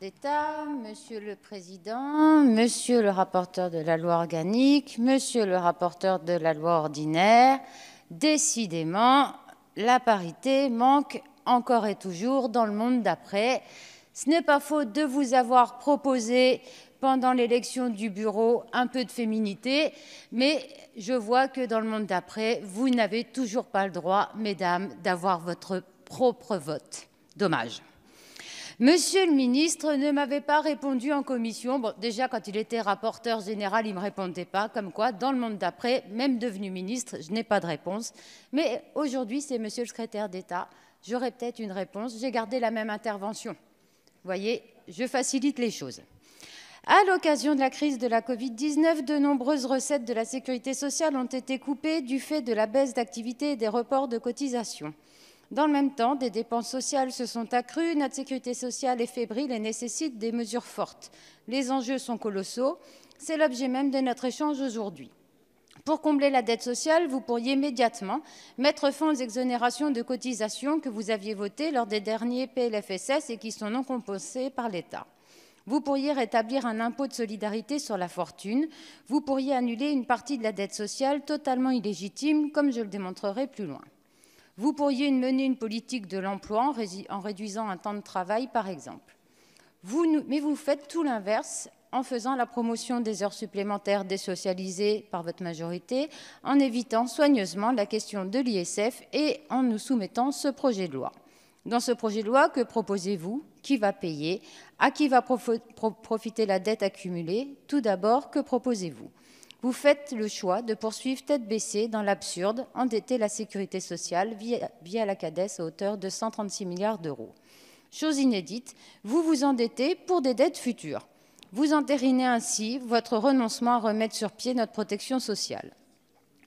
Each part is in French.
d'État, Monsieur le Président, Monsieur le rapporteur de la loi organique, Monsieur le rapporteur de la loi ordinaire, décidément, la parité manque encore et toujours dans le monde d'après. Ce n'est pas faute de vous avoir proposé pendant l'élection du bureau un peu de féminité, mais je vois que dans le monde d'après, vous n'avez toujours pas le droit, mesdames, d'avoir votre propre vote. Dommage. Monsieur le ministre ne m'avait pas répondu en commission. Bon, déjà, quand il était rapporteur général, il ne me répondait pas. Comme quoi, dans le monde d'après, même devenu ministre, je n'ai pas de réponse. Mais aujourd'hui, c'est monsieur le secrétaire d'État. J'aurais peut-être une réponse. J'ai gardé la même intervention. Vous voyez, je facilite les choses. À l'occasion de la crise de la Covid-19, de nombreuses recettes de la sécurité sociale ont été coupées du fait de la baisse d'activité et des reports de cotisations. Dans le même temps, des dépenses sociales se sont accrues, notre sécurité sociale est fébrile et nécessite des mesures fortes. Les enjeux sont colossaux, c'est l'objet même de notre échange aujourd'hui. Pour combler la dette sociale, vous pourriez immédiatement mettre fin aux exonérations de cotisations que vous aviez votées lors des derniers PLFSS et qui sont non compensées par l'État. Vous pourriez rétablir un impôt de solidarité sur la fortune. Vous pourriez annuler une partie de la dette sociale totalement illégitime, comme je le démontrerai plus loin. Vous pourriez mener une politique de l'emploi en réduisant un temps de travail, par exemple. mais vous faites tout l'inverse en faisant la promotion des heures supplémentaires désocialisées par votre majorité, en évitant soigneusement la question de l'ISF et en nous soumettant ce projet de loi. Dans ce projet de loi, que proposez-vous Qui va payer À qui va profiter la dette accumulée Tout d'abord, que proposez-vous vous faites le choix de poursuivre tête baissée dans l'absurde, endetter la sécurité sociale via, la CADES à hauteur de 136 milliards d'euros. Chose inédite, vous vous endettez pour des dettes futures. Vous entérinez ainsi votre renoncement à remettre sur pied notre protection sociale.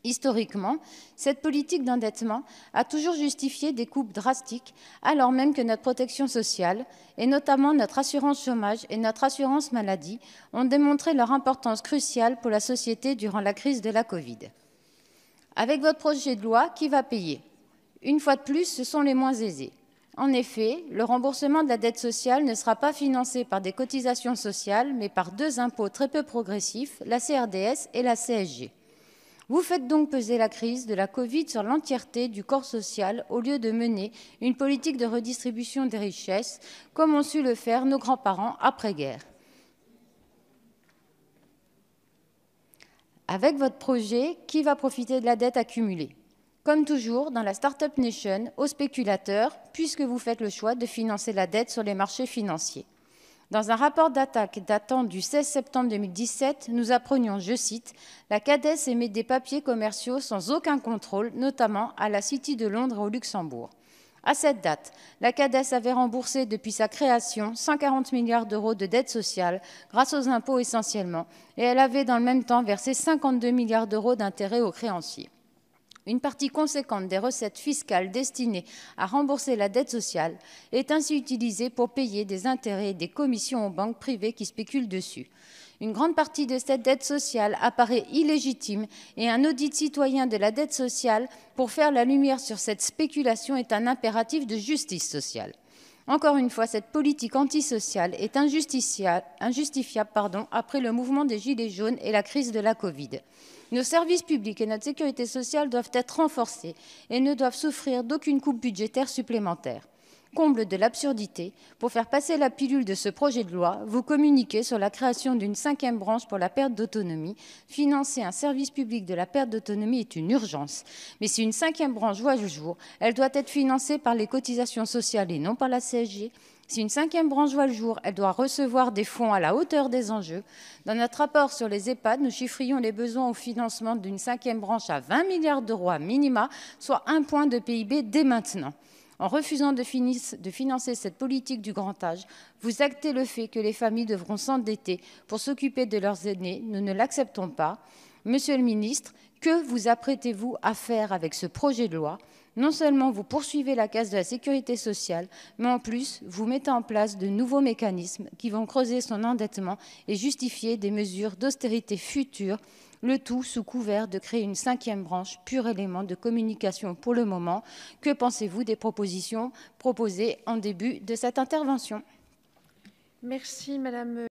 Historiquement, cette politique d'endettement a toujours justifié des coupes drastiques, alors même que notre protection sociale, et notamment notre assurance chômage et notre assurance maladie, ont démontré leur importance cruciale pour la société durant la crise de la Covid. Avec votre projet de loi, qui va payer Une fois de plus, ce sont les moins aisés. En effet, le remboursement de la dette sociale ne sera pas financé par des cotisations sociales, mais par deux impôts très peu progressifs, la CRDS et la CSG. Vous faites donc peser la crise de la Covid sur l'entièreté du corps social au lieu de mener une politique de redistribution des richesses, comme ont su le faire nos grands-parents après-guerre. Avec votre projet, qui va profiter de la dette accumulée Comme toujours, dans la Startup Nation, aux spéculateurs, puisque vous faites le choix de financer la dette sur les marchés financiers. Dans un rapport d'attaque datant du 16 septembre 2017, nous apprenions, je cite, La CADES émet des papiers commerciaux sans aucun contrôle, notamment à la City de Londres et au Luxembourg. À cette date, la CADES avait remboursé depuis sa création 140 milliards d'euros de dettes sociales grâce aux impôts essentiellement, et elle avait dans le même temps versé 52 milliards d'euros d'intérêts aux créanciers. Une partie conséquente des recettes fiscales destinées à rembourser la dette sociale est ainsi utilisée pour payer des intérêts et des commissions aux banques privées qui spéculent dessus. Une grande partie de cette dette sociale apparaît illégitime et un audit citoyen de la dette sociale pour faire la lumière sur cette spéculation est un impératif de justice sociale. Encore une fois, cette politique antisociale est injustifiable après le mouvement des Gilets jaunes et la crise de la Covid. Nos services publics et notre sécurité sociale doivent être renforcés et ne doivent souffrir d'aucune coupe budgétaire supplémentaire. Comble de l'absurdité, pour faire passer la pilule de ce projet de loi, vous communiquez sur la création d'une cinquième branche pour la perte d'autonomie. Financer un service public de la perte d'autonomie est une urgence. Mais si une cinquième branche voit le jour, elle doit être financée par les cotisations sociales et non par la CSG. Si une cinquième branche voit le jour, elle doit recevoir des fonds à la hauteur des enjeux. Dans notre rapport sur les EHPAD, nous chiffrions les besoins au financement d'une cinquième branche à 20 milliards d'euros à minima, soit un point de PIB dès maintenant. En refusant de, financer cette politique du grand âge, vous actez le fait que les familles devront s'endetter pour s'occuper de leurs aînés. Nous ne l'acceptons pas. Monsieur le ministre, que vous apprêtez-vous à faire avec ce projet de loi non seulement vous poursuivez la caisse de la sécurité sociale, mais en plus, vous mettez en place de nouveaux mécanismes qui vont creuser son endettement et justifier des mesures d'austérité futures, le tout sous couvert de créer une cinquième branche, pur élément de communication pour le moment. Que pensez-vous des propositions proposées en début de cette intervention Merci, Madame.